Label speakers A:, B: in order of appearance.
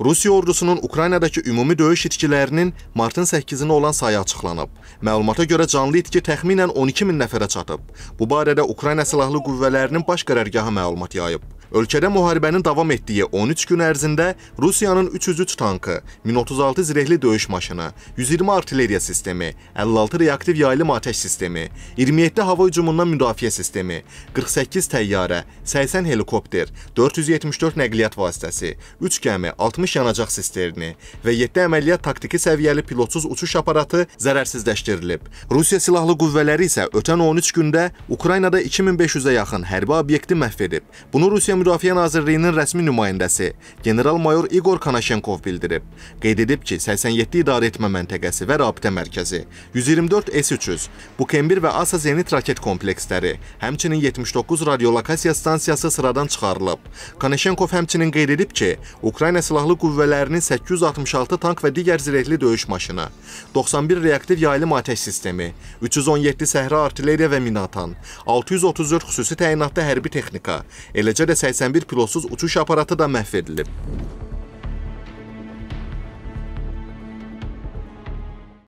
A: Rusiya ordusunun Ukraynadakı ümumi döyüş itkilərinin martın 8-nə olan sayı açıqlanıb. Məlumata görə canlı itki təxminən 12 min nəfərə çatıb. Bu barədə Ukrayna Silahlı Qüvvələrinin Baş Qərargahı məlumat yayıb. Ölkədə müharibənin davam etdiyi 13 gün ərzində Rusiyanın 303 tankı, 1036 zirehli döyüş maşını, 120 artilleriya sistemi, 56 reaktiv yaylım atəş sistemi, 27 hava hücumundan müdafiə sistemi, 48 təyyarə, 80 helikopter, 474 nəqliyyat vasitəsi, 3 gəmi, 60 yanacaq sisterni və 7 əməliyyat taktiki səviyyəli pilotsuz uçuş aparatı zərərsizləşdirilib. Rusiya silahlı qüvvələri isə ötən 13 gündə Ukraynada 2500-ə yaxın hərbi obyekti məhv edib. Bunu Rusiya Müdafiə Nazirliyinin rəsmi nümayəndəsi general-mayor Igor Kanaşenkov bildirib. Qeyd edib ki, 87 idarəetmə məntəqəsi və rabitə mərkəzi, 124 S-300, Bukembir və ASA Zenit raket kompleksləri, həmçinin 79 radiolokasiya stansiyası sıradan çıxarılıb. Kanaşenkov həmçinin qeyd edib ki, Ukrayna Silahlı Qüvvələrinin 866 tank və digər zirehli döyüş maşını, 91 reaktiv yaylım atəş sistemi, 317 səhra artilleriya və minatan, 634 xüsusi təyinatlı hərbi texnika, eləcə də 80 81 pilotsuz uçuş aparatı da məhv edilib.